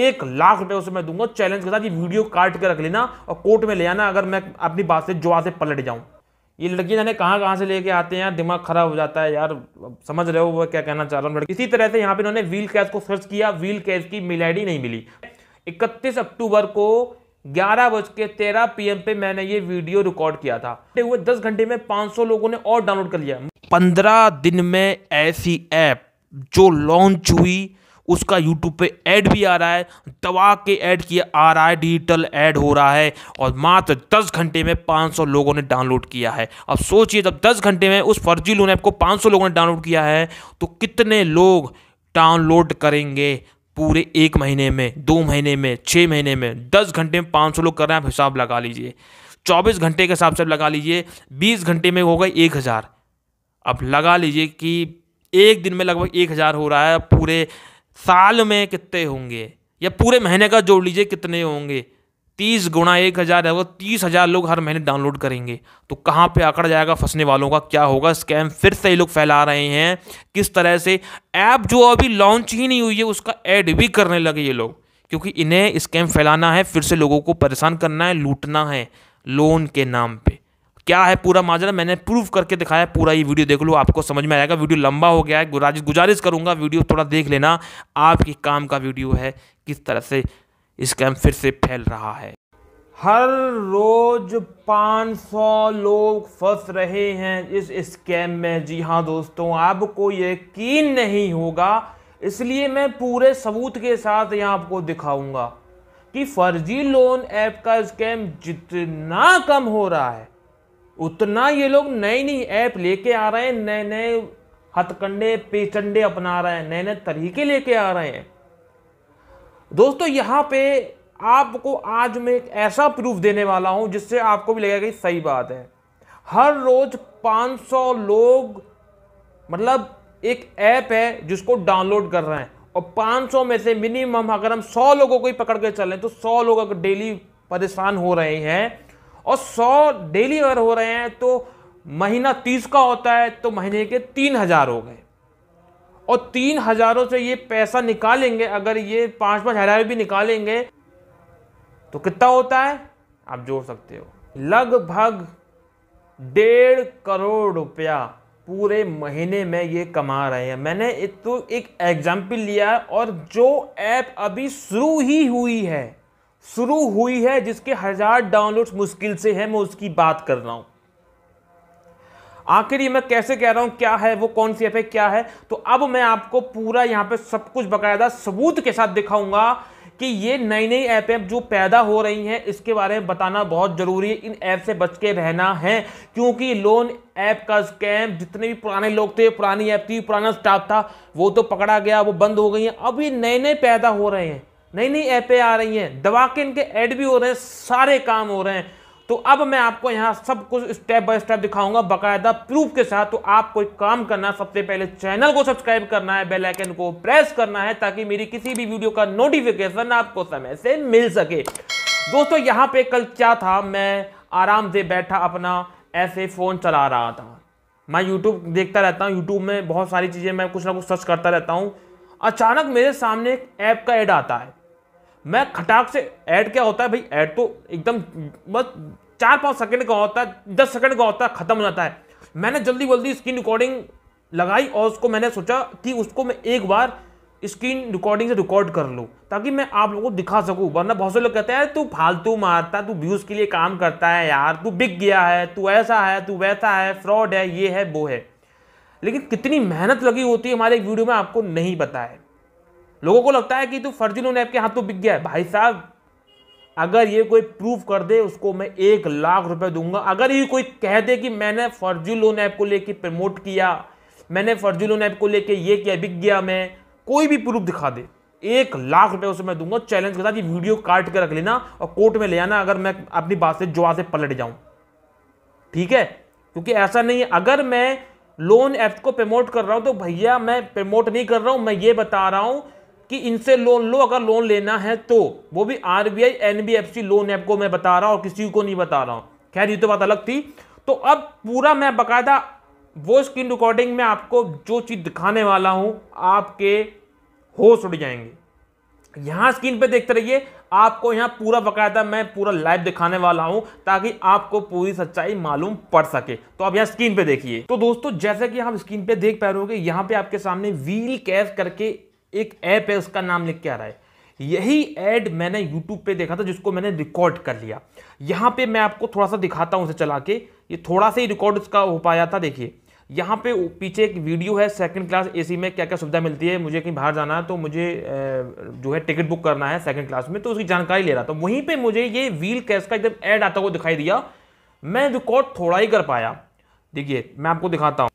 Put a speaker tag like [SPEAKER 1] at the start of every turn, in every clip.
[SPEAKER 1] एक लाख रुपए उसे मैं दूंगा चैलेंज के साथ ये वीडियो काट के रख लेना और कोर्ट में ले आना अगर मैं अपनी बात से जुआ से पलट जाऊं ये लड़की जाने कहाँ कहाँ से लेके आते हैं दिमाग खराब हो जाता है यार समझ रहे हो वो क्या कहना चाह रहा हूँ इसी तरह से यहाँ पे इन्होंने व्हील कैश को सर्च किया व्हील कैश की मेल आई नहीं मिली इकतीस अक्टूबर को ग्यारह बज के तेरह पी पे मैंने ये वीडियो रिकॉर्ड किया था हुए दस घंटे में 500 लोगों ने और डाउनलोड कर लिया पंद्रह दिन में ऐसी ऐप जो लॉन्च हुई उसका यूट्यूब पे ऐड भी आ रहा है दबा के ऐड किया आ रहा है डिजिटल ऐड हो रहा है और मात्र दस घंटे में पाँच सौ लोगों ने डाउनलोड किया है अब सोचिए जब दस घंटे में उस फर्जी लोन ऐप को पाँच सौ लोगों ने डाउनलोड किया है तो कितने लोग डाउनलोड करेंगे पूरे एक महीने में दो महीने में छः महीने में दस घंटे में पाँच सौ लोग कर रहे हैं आप हिसाब लगा लीजिए चौबीस घंटे के हिसाब से लगा लीजिए बीस घंटे में होगा एक हज़ार अब लगा लीजिए कि एक दिन में लगभग एक हज़ार हो रहा है पूरे साल में कितने होंगे या पूरे महीने का जोड़ लीजिए कितने होंगे तीस गुणा एक हज़ार है वो तीस हज़ार लोग हर महीने डाउनलोड करेंगे तो कहाँ पे आकर जाएगा फंसने वालों का क्या होगा स्कैम फिर से ये लोग फैला रहे हैं किस तरह से ऐप जो अभी लॉन्च ही नहीं हुई है उसका ऐड भी करने लगे ये लोग क्योंकि इन्हें स्कैम फैलाना है फिर से लोगों को परेशान करना है लूटना है लोन के नाम पर क्या है पूरा माजरा मैंने प्रूव करके दिखाया पूरा ये वीडियो देख लो आपको समझ में आएगा वीडियो लंबा हो गया है गुजारिश करूंगा वीडियो थोड़ा देख लेना आपके काम का वीडियो है किस तरह से स्कैम फिर से फैल रहा है हर रोज 500 लोग फंस रहे हैं इस स्कैम में जी हाँ दोस्तों आपको यकीन नहीं होगा इसलिए मैं पूरे सबूत के साथ यहाँ आपको दिखाऊंगा कि फर्जी लोन ऐप का स्कैम जितना कम हो रहा है उतना ये लोग नए नई ऐप लेके आ रहे हैं नए नए हथकंडे पेचंडे अपना रहे हैं नए नए तरीके लेके आ रहे हैं दोस्तों यहाँ पे आपको आज मैं एक ऐसा प्रूफ देने वाला हूँ जिससे आपको भी लगेगा कि सही बात है हर रोज 500 लोग मतलब एक ऐप है जिसको डाउनलोड कर रहे हैं और 500 में से मिनिमम अगर हम 100 लोगों को ही पकड़ के चलें तो 100 लोग अगर डेली परेशान हो रहे हैं और सौ डेली अगर हो रहे हैं तो महीना तीस का होता है तो महीने के तीन हज़ार हो गए और तीन हज़ारों से ये पैसा निकालेंगे अगर ये पांच पांच हज़ार भी निकालेंगे तो कितना होता है आप जोड़ सकते हो लगभग डेढ़ करोड़ रुपया पूरे महीने में ये कमा रहे हैं मैंने एक तो एक एग्जाम्पल लिया और जो ऐप अभी शुरू ही हुई है शुरू हुई है जिसके हजार डाउनलोड्स मुश्किल से है मैं उसकी बात कर रहा हूं आखिर ये मैं कैसे कह रहा हूं क्या है वो कौन सी ऐप है क्या है तो अब मैं आपको पूरा यहां पे सब कुछ बकायदा सबूत के साथ दिखाऊंगा कि ये नई नई ऐपें जो पैदा हो रही हैं इसके बारे में बताना बहुत ज़रूरी है इन ऐप से बच के रहना है क्योंकि लोन ऐप का स्कैम जितने भी पुराने लोग थे पुरानी ऐप थी पुराना स्टाफ था वो तो पकड़ा गया वो बंद हो गई है अब ये नए नए पैदा हो रहे हैं नई नई ऐपें आ रही हैं दवा के इनके ऐड भी हो रहे हैं सारे काम हो रहे हैं तो अब मैं आपको यहाँ सब कुछ स्टेप बाय स्टेप दिखाऊंगा बकायदा प्रूफ के साथ तो आपको एक काम करना है सबसे पहले चैनल को सब्सक्राइब करना है बेल आइकन को प्रेस करना है ताकि मेरी किसी भी वीडियो का नोटिफिकेशन आपको समय से मिल सके दोस्तों यहाँ पे कल क्या था मैं आराम से बैठा अपना ऐसे फ़ोन चला रहा था मैं यूट्यूब देखता रहता हूँ यूट्यूब में बहुत सारी चीज़ें मैं कुछ ना कुछ सर्च करता रहता हूँ अचानक मेरे सामने एक ऐप का एड आता है मैं खटाक से ऐड क्या होता है भाई ऐड तो एकदम बस चार पाँच सेकंड का होता है दस सेकंड का होता है खत्म हो जाता है मैंने जल्दी जल्दी स्क्रीन रिकॉर्डिंग लगाई और उसको मैंने सोचा कि उसको मैं एक बार स्क्रीन रिकॉर्डिंग से रिकॉर्ड कर लूँ ताकि मैं आप लोगों को दिखा सकूँ वरना बहुत से लोग कहते हैं तू फालतू मारता तू व्यूज़ के लिए काम करता है यार तू बिक गया है तू ऐसा है तू वैसा है फ्रॉड है ये है वो है लेकिन कितनी मेहनत लगी होती है हमारे वीडियो में आपको नहीं पता है लोगों को लगता है कि तो फर्जी लोन ऐप के हाथों तो बिक गया है भाई साहब अगर ये कोई प्रूफ कर दे उसको मैं एक लाख रुपए दूंगा अगर ये कोई कह दे कि मैंने फर्जी लोन ऐप को लेके प्रमोट किया मैंने फर्जी लोन ऐप को लेके ये किया बिक गया मैं कोई भी प्रूफ दिखा दे एक लाख रुपए उसे मैं दूंगा चैलेंज के साथ ये वीडियो काट के रख लेना और कोर्ट में ले आना अगर मैं अपनी बात से जुआ से पलट जाऊं ठीक है क्योंकि ऐसा नहीं है अगर मैं लोन ऐप को प्रमोट कर रहा हूं तो भैया मैं प्रमोट नहीं कर रहा हूं मैं ये बता रहा हूं कि इनसे लोन लो अगर लोन लेना है तो वो भी R B I N B F C loan app को मैं बता रहा हूँ और किसी को नहीं बता रहा हूँ खैर ये तो बात अलग थी तो अब पूरा मैं बाकायदा वो स्क्रीन रिकॉर्डिंग में आपको जो चीज़ दिखाने वाला हूं आपके होश उड़ जाएंगे यहां स्क्रीन पे देखते रहिए आपको यहां पूरा बकायदा मैं पूरा लाइव दिखाने वाला हूं ताकि आपको पूरी सच्चाई मालूम पड़ सके तो आप यहां स्क्रीन पे देखिए तो दोस्तों जैसे कि आप स्क्रीन पे देख पा रहे हो यहां पे आपके सामने व्हील कैश करके एक ऐप है उसका नाम लिख के आ रहा है यही एड मैंने यूट्यूब पे देखा था जिसको मैंने रिकॉर्ड कर लिया यहाँ पे मैं आपको थोड़ा सा दिखाता हूँ उसे चला के ये थोड़ा सा ही रिकॉर्ड उसका हो पाया था देखिए यहाँ पे पीछे एक वीडियो है सेकंड क्लास एसी में क्या क्या सुविधा मिलती है मुझे कहीं बाहर जाना है तो मुझे जो है टिकट बुक करना है सेकंड क्लास में तो उसकी जानकारी ले रहा था वहीं पर मुझे ये व्हील कैश का एकदम ऐड आता हुआ दिखाई दिया मैं रिकॉर्ड थोड़ा ही कर पाया देखिए मैं आपको दिखाता हूँ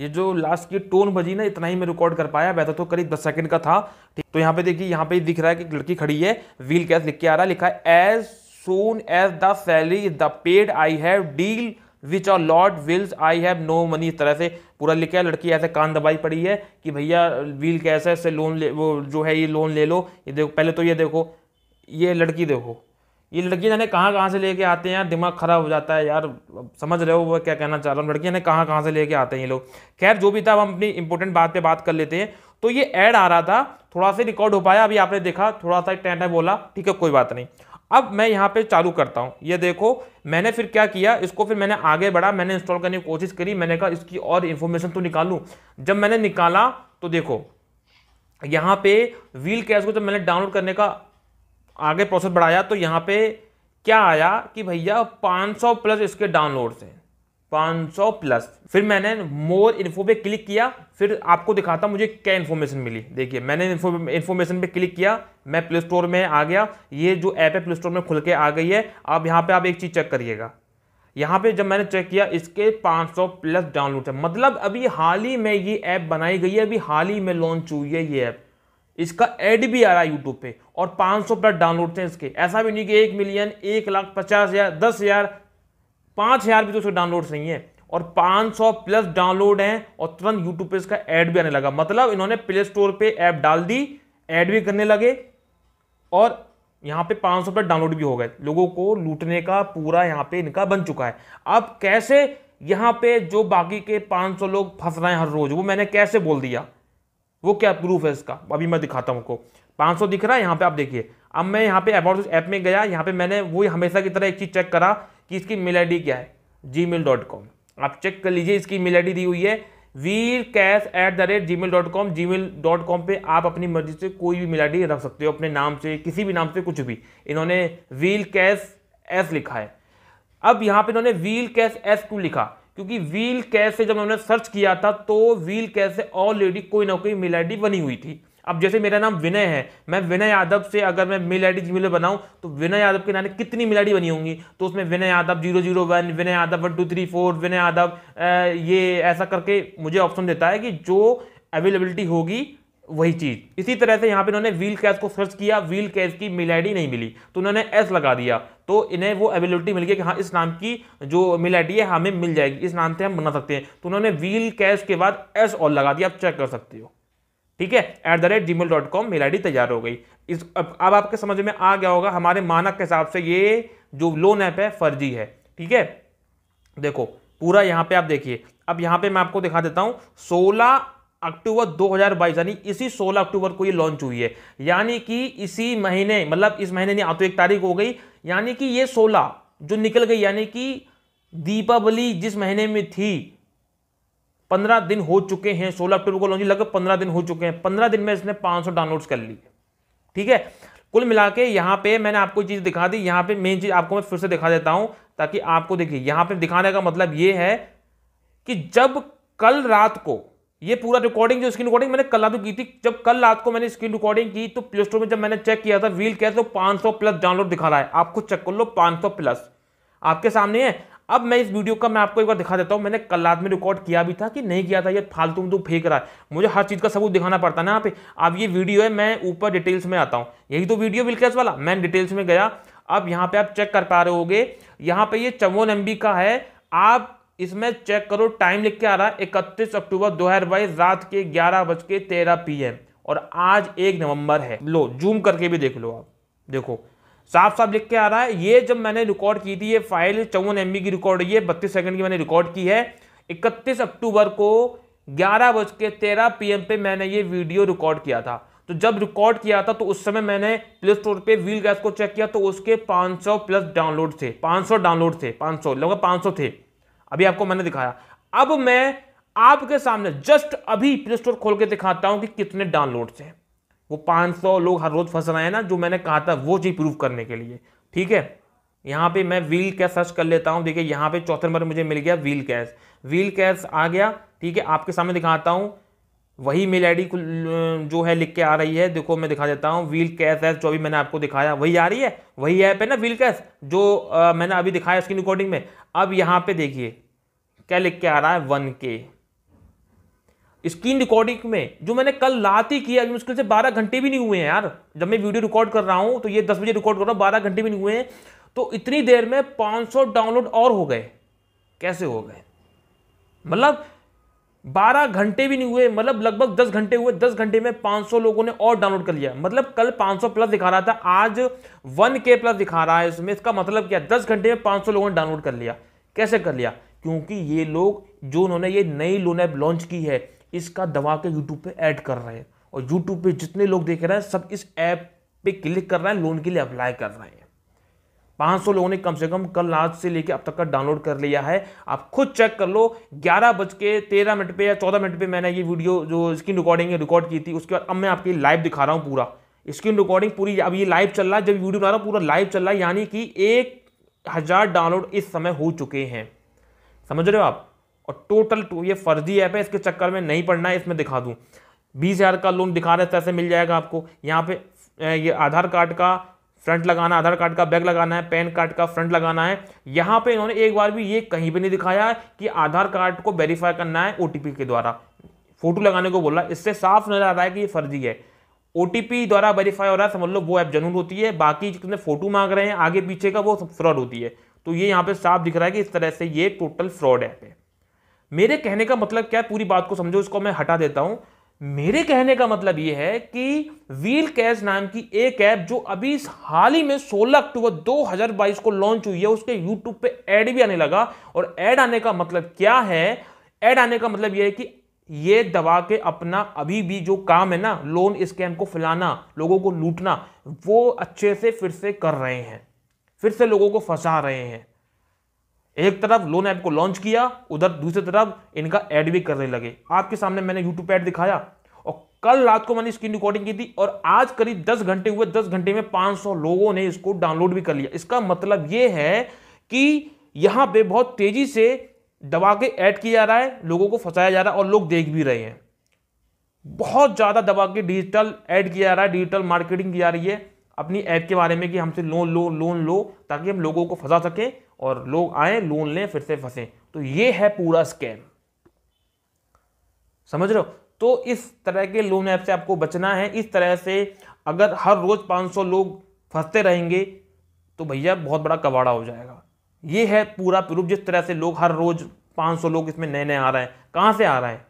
[SPEAKER 1] ये जो लास्ट की टोन बजी ना इतना ही मैं रिकॉर्ड कर पाया वैसे तो, तो करीब दस सेकंड का था ठीक तो यहाँ पे देखिए यहाँ पे दिख रहा है कि एक लड़की खड़ी है व्हील कैस लिख के आ रहा है लिखा है as soon as the salary the paid I have deal which are lord wills I have no money इस तरह से पूरा लिखा है लड़की ऐसे कान दबाई पड़ी है कि भैया व्हील कैस है इससे लोन ले वो जो है ये लोन ले लो ये देखो पहले तो ये देखो ये लड़की देखो ये लड़की जाने कहाँ कहाँ से लेके आते हैं यार दिमाग ख़राब हो जाता है यार समझ रहे हो वो क्या कहना चाह रहा हूँ लड़कियाँ ने कहाँ कहाँ से लेके आते हैं ये लोग खैर जो भी था हम अपनी इंपॉर्टेंट बात पे बात कर लेते हैं तो ये ऐड आ रहा था थोड़ा सा रिकॉर्ड हो पाया अभी आपने देखा थोड़ा सा टेंट है बोला ठीक है कोई बात नहीं अब मैं यहाँ पे चालू करता हूँ ये देखो मैंने फिर क्या किया इसको फिर मैंने आगे बढ़ा मैंने इंस्टॉल करने की कोशिश करी मैंने कहा इसकी और इन्फॉर्मेशन तो निकालूँ जब मैंने निकाला तो देखो यहाँ पे व्हील कैश को जब मैंने डाउनलोड करने का आगे प्रोसेस बढ़ाया तो यहाँ पे क्या आया कि भैया 500 प्लस इसके डाउनलोड्स हैं 500 प्लस फिर मैंने मोर इन्फो पे क्लिक किया फिर आपको दिखाता मुझे क्या इन्फॉर्मेशन मिली देखिए मैंने इन्फॉर्मेशन पे क्लिक किया मैं प्ले स्टोर में आ गया ये जो ऐप है प्ले स्टोर में खुल के आ गई है अब यहाँ पे आप एक चीज़ चेक करिएगा यहाँ पे जब मैंने चेक किया इसके 500 प्लस डाउनलोड है मतलब अभी हाल ही में ये ऐप बनाई गई है अभी हाल ही में लॉन्च हुई है ये ऐप इसका एड भी आ रहा है यूट्यूब पे और 500 सौ प्लस डाउनलोड थे इसके ऐसा भी नहीं कि एक मिलियन एक लाख पचास हज़ार दस हज़ार पाँच हज़ार भी तो उसके डाउनलोड नहीं है और 500 प्लस डाउनलोड हैं और तुरंत यूट्यूब पे इसका एड भी आने लगा मतलब इन्होंने प्ले स्टोर पे ऐप डाल दी एड भी करने लगे और यहाँ पे 500 सौ प्लस डाउनलोड भी हो गए लोगों को लूटने का पूरा यहाँ पे इनका बन चुका है अब कैसे यहाँ पे जो बाकी के 500 लोग फंस रहे हैं हर रोज़ वो मैंने कैसे बोल दिया वो क्या प्रूफ है इसका अभी मैं दिखाता हूँ आपको 500 दिख रहा है यहाँ पे आप देखिए अब मैं यहाँ पे अबाउट ऐप में गया यहाँ पे मैंने वही हमेशा की तरह एक चीज़ चेक करा कि इसकी मेल आई क्या है जी आप चेक कर लीजिए इसकी मेल आई दी हुई है Veer cash at the rate Gmail dot com Gmail dot com पर आप अपनी मर्जी से कोई भी मेल आई रख सकते हो अपने नाम से किसी भी नाम से कुछ भी इन्होंने वील कैश एस लिखा है अब यहाँ पे इन्होंने वील कैश एस क्यों लिखा क्योंकि व्हील कैश से जब हमने सर्च किया था तो व्हील कैश से ऑलरेडी कोई ना कोई मेल आई बनी हुई थी अब जैसे मेरा नाम विनय है मैं विनय यादव से अगर मैं मेल आई डी बनाऊं तो विनय यादव के नाम कितनी मेल आई बनी होंगी तो उसमें Vinay Yadav zero zero one Vinay Yadav one two three four Vinay Yadav ये ऐसा करके मुझे ऑप्शन देता है कि जो अवेलेबिलिटी होगी वही चीज़ इसी तरह से यहां पे इन्होंने व्हील कैश को सर्च किया व्हील कैश की मेल आई नहीं मिली तो उन्होंने एस लगा दिया तो इन्हें वो अवेलेबिलिटी मिल गई कि हाँ इस नाम की जो मिल आई है हमें मिल जाएगी इस नाम से हम बना सकते हैं तो उन्होंने व्हील कैश के बाद एस ऑल लगा दिया आप चेक कर सकते हो ठीक है at the rate Gmail dot com mail आई तैयार हो गई इस अब, अब आपके समझ में आ गया होगा हमारे मानक के हिसाब से ये जो लोन ऐप है फर्जी है ठीक है देखो पूरा यहाँ पे आप देखिए अब यहाँ पे मैं आपको दिखा देता हूँ 16 अक्टूबर 2022 यानी इसी 16 अक्टूबर को ये लॉन्च हुई है यानी कि इसी महीने मतलब इस महीने नहीं आ तो एक तारीख हो गई यानी कि ये सोलह जो निकल गई यानी कि दीपावली जिस महीने में थी पंद्रह दिन हो चुके हैं सोलह अक्टूबर को लॉन्च लगभग पंद्रह दिन हो चुके हैं पंद्रह दिन में इसने पांच सौ डाउनलोड्स कर ली ठीक है कुल मिला के यहाँ पे मैंने आपको चीज़ दिखा दी यहाँ पे मेन चीज़ आपको मैं फिर से दिखा देता हूँ ताकि आपको देखिए यहाँ पे दिखाने का मतलब ये है कि जब कल रात को ये पूरा रिकॉर्डिंग जो स्क्रीन रिकॉर्डिंग मैंने कल रात की थी जब कल रात को मैंने स्क्रीन रिकॉर्डिंग की तो प्ले स्टोर में जब मैंने चेक किया था व्हील कैसे तो 500 प्लस डाउनलोड दिखा रहा है आपको चेक कर लो 500 प्लस आपके सामने है अब मैं इस वीडियो का मैं आपको एक बार दिखा देता हूँ मैंने कल रात में रिकॉर्ड किया भी था कि नहीं किया था ये फालतू में तो फेंक रहा है मुझे हर चीज़ का सबूत दिखाना पड़ता है ना यहाँ पे अब ये वीडियो है मैं ऊपर डिटेल्स में आता हूँ यही तो वीडियो व्हील कैस वाला मैं डिटेल्स में गया अब यहाँ पे आप चेक कर पा रहे होगे यहाँ पे ये चौवन एम का है आप इसमें चेक करो टाइम लिख के आ रहा है इकतीस अक्टूबर दो हजार बाईस रात के ग्यारह बज के तेरह पी एम और आज एक नवंबर है लो जूम करके भी देख लो आप देखो साफ साफ लिख के आ रहा है ये जब मैंने रिकॉर्ड की थी ये फाइल चौवन एम की रिकॉर्ड ये बत्तीस सेकंड की मैंने रिकॉर्ड की है इकतीस अक्टूबर को ग्यारह बज के तेरह पी पे मैंने ये वीडियो रिकॉर्ड किया था तो जब रिकॉर्ड किया था तो उस समय मैंने प्ले स्टोर पे व्हील गैस को चेक किया तो उसके 500 प्लस डाउनलोड थे 500 डाउनलोड थे 500 लगभग 500 थे अभी आपको मैंने दिखाया अब मैं आपके सामने जस्ट अभी प्ले स्टोर खोल के दिखाता हूं कि कितने डाउनलोड्स हैं वो 500 लोग हर रोज फंस रहे हैं ना जो मैंने कहा था वो चीज प्रूव करने के लिए ठीक है यहां पे मैं व्हील कैश सर्च कर लेता हूं देखिए यहां पे चौथे नंबर मुझे मिल गया व्हील कैश व्हील कैश आ गया ठीक है आपके सामने दिखाता हूं वही मेल आई डी जो है लिख के आ रही है देखो मैं दिखा देता हूँ व्हील कैश एस जो अभी मैंने आपको दिखाया वही आ रही है वही ऐप है ना व्हील कैश जो आ, मैंने अभी दिखाया स्क्रीन रिकॉर्डिंग में अब यहाँ पे देखिए क्या लिख के आ रहा है वन के स्क्रीन रिकॉर्डिंग में जो मैंने कल रात ही किया मुश्किल से बारह घंटे भी नहीं हुए हैं यार जब मैं वीडियो रिकॉर्ड कर रहा हूँ तो ये दस बजे रिकॉर्ड कर रहा हूँ बारह घंटे भी नहीं हुए हैं तो इतनी देर में पाँच डाउनलोड और हो गए कैसे हो गए मतलब बारह घंटे भी नहीं हुए मतलब लगभग दस घंटे हुए दस घंटे में सौ लोगों ने और डाउनलोड कर लिया मतलब कल सौ प्लस दिखा रहा था आज वन के प्लस दिखा रहा है इसमें इसका मतलब क्या दस घंटे में सौ लोगों ने डाउनलोड कर लिया कैसे कर लिया क्योंकि ये लोग जो उन्होंने ये नई लोन ऐप लॉन्च की है इसका दबा के यूट्यूब पर ऐड कर रहे हैं और यूट्यूब पर जितने लोग देख रहे हैं सब इस ऐप पर क्लिक कर रहे हैं लोन के लिए अप्लाई कर रहे हैं 500 लोगों ने कम से कम कल रात से लेकर अब तक का डाउनलोड कर लिया है आप खुद चेक कर लो ग्यारह बज के तेरह मिनट पे या चौदह मिनट पे मैंने ये वीडियो जो स्क्रीन रिकॉर्डिंग रिकॉर्ड की थी उसके बाद अब मैं आपकी लाइव दिखा रहा हूँ पूरा स्क्रीन रिकॉर्डिंग पूरी अब ये लाइव चल रहा है जब वीडियो बना रहा हूँ पूरा लाइव चल रहा है यानी कि एक हज़ार डाउनलोड इस समय हो चुके हैं समझ रहे हो आप और टोटल टो तो ये फर्जी ऐप है इसके चक्कर में नहीं पड़ना है इसमें दिखा दूँ बीस हज़ार का लोन दिखा रहे हैं तो मिल जाएगा आपको यहाँ पे ये आधार कार्ड का फ्रंट लगाना आधार कार्ड का बैक लगाना है पैन कार्ड का फ्रंट लगाना है यहाँ पे इन्होंने एक बार भी ये कहीं भी नहीं दिखाया है कि आधार कार्ड को वेरीफाई करना है ओटीपी के द्वारा फोटो लगाने को बोला इससे साफ नजर आ रहा है कि ये फर्जी है ओटीपी द्वारा वेरीफाई हो रहा है समझ लो वो ऐप जनून होती है बाकी जितने फोटो मांग रहे हैं आगे पीछे का वो फ्रॉड होती है तो ये यहाँ पे साफ दिख रहा है कि इस तरह से ये टोटल फ्रॉड ऐप है मेरे कहने का मतलब क्या है पूरी बात को समझो इसको मैं हटा देता हूँ मेरे कहने का मतलब यह है कि व्हील कैश नाम की एक ऐप जो अभी हाल ही में 16 अक्टूबर 2022 को लॉन्च हुई है उसके यूट्यूब पे ऐड भी आने लगा और ऐड आने का मतलब क्या है ऐड आने का मतलब यह है कि ये दबा के अपना अभी भी जो काम है ना लोन स्कैम को फैलाना लोगों को लूटना वो अच्छे से फिर से कर रहे हैं फिर से लोगों को फंसा रहे हैं एक तरफ लोन ऐप को लॉन्च किया उधर दूसरी तरफ इनका एड भी करने लगे आपके सामने मैंने यूट्यूब ऐड दिखाया और कल रात को मैंने स्क्रीन रिकॉर्डिंग की थी और आज करीब 10 घंटे हुए 10 घंटे में 500 लोगों ने इसको डाउनलोड भी कर लिया इसका मतलब ये है कि यहां पे बहुत तेजी से दबा के ऐड किया जा रहा है लोगों को फंसाया जा रहा है और लोग देख भी रहे हैं बहुत ज़्यादा दबा के डिजिटल ऐड किया जा रहा है डिजिटल मार्केटिंग की जा रही है अपनी ऐप के बारे में कि हमसे लोन लो लोन लो ताकि हम लोगों को फंसा सकें और लोग आए लोन लें फिर से फंसें तो ये है पूरा स्कैम समझ रहे हो तो इस तरह के लोन ऐप से आपको बचना है इस तरह से अगर हर रोज़ 500 लोग फंसते रहेंगे तो भैया बहुत बड़ा कबाड़ा हो जाएगा ये है पूरा प्रूफ जिस तरह से लोग हर रोज़ 500 लोग इसमें नए नए आ रहे हैं कहाँ से आ रहे हैं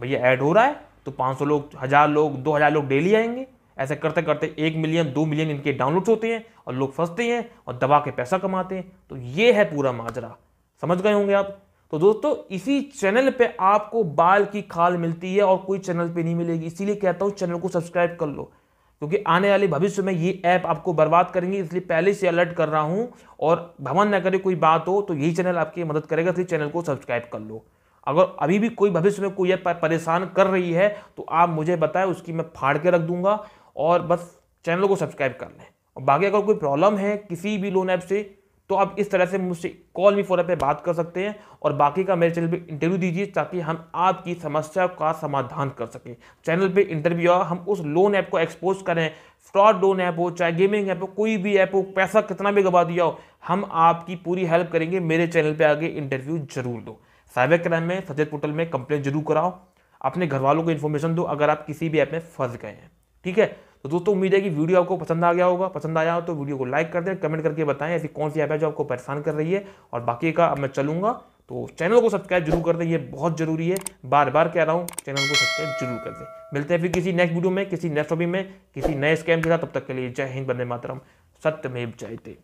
[SPEAKER 1] भैया ऐड हो रहा है तो 500 लोग हज़ार लोग दो हजार लोग डेली आएंगे ऐसे करते करते एक मिलियन दो मिलियन इनके डाउनलोड्स होते हैं और लोग फंसते हैं और दबा के पैसा कमाते हैं तो ये है पूरा माजरा समझ गए होंगे आप तो दोस्तों इसी चैनल पे आपको बाल की खाल मिलती है और कोई चैनल पे नहीं मिलेगी इसीलिए कहता हूँ चैनल को सब्सक्राइब कर लो क्योंकि आने वाले भविष्य में ये ऐप आपको बर्बाद करेंगे इसलिए पहले से अलर्ट कर रहा हूँ और भवन न करे कोई बात हो तो यही चैनल आपकी मदद करेगा इसलिए चैनल को सब्सक्राइब कर लो अगर अभी भी कोई भविष्य में कोई ऐप परेशान कर रही है तो आप मुझे बताएं उसकी मैं फाड़ के रख दूंगा और बस चैनल को सब्सक्राइब कर लें और बाकी अगर कोई प्रॉब्लम है किसी भी लोन ऐप से तो आप इस तरह से मुझसे कॉल भी फोरम पे बात कर सकते हैं और बाकी का मेरे चैनल पे इंटरव्यू दीजिए ताकि हम आपकी समस्या का समाधान कर सकें चैनल पे इंटरव्यू हम उस लोन ऐप को एक्सपोज करें फ्रॉड लोन ऐप हो चाहे गेमिंग ऐप हो कोई भी ऐप हो पैसा कितना भी गवा दिया हो हम आपकी पूरी हेल्प करेंगे मेरे चैनल पर आगे इंटरव्यू जरूर दो साइबर क्राइम में सचेत पोर्टल में कंप्लेंट जरूर कराओ अपने घर वालों को इन्फॉर्मेशन दो अगर आप किसी भी ऐप में फंस गए हैं ठीक है तो दोस्तों उम्मीद है कि वीडियो आपको पसंद आ गया होगा पसंद आया हो तो वीडियो को लाइक कर दें कमेंट करके बताएं ऐसी कौन सी ऐप है जो आपको परेशान कर रही है और बाकी का अब मैं चलूंगा तो चैनल को सब्सक्राइब जरूर कर दें ये बहुत जरूरी है बार बार कह रहा हूँ चैनल को सब्सक्राइब जरूर कर दें मिलते हैं फिर किसी नेक्स्ट वीडियो में किसी नेक्स्ट टॉपिक में किसी नए स्कैम के साथ तब तक के लिए जय हिंद बंदे मातरम सत्यमेव जयते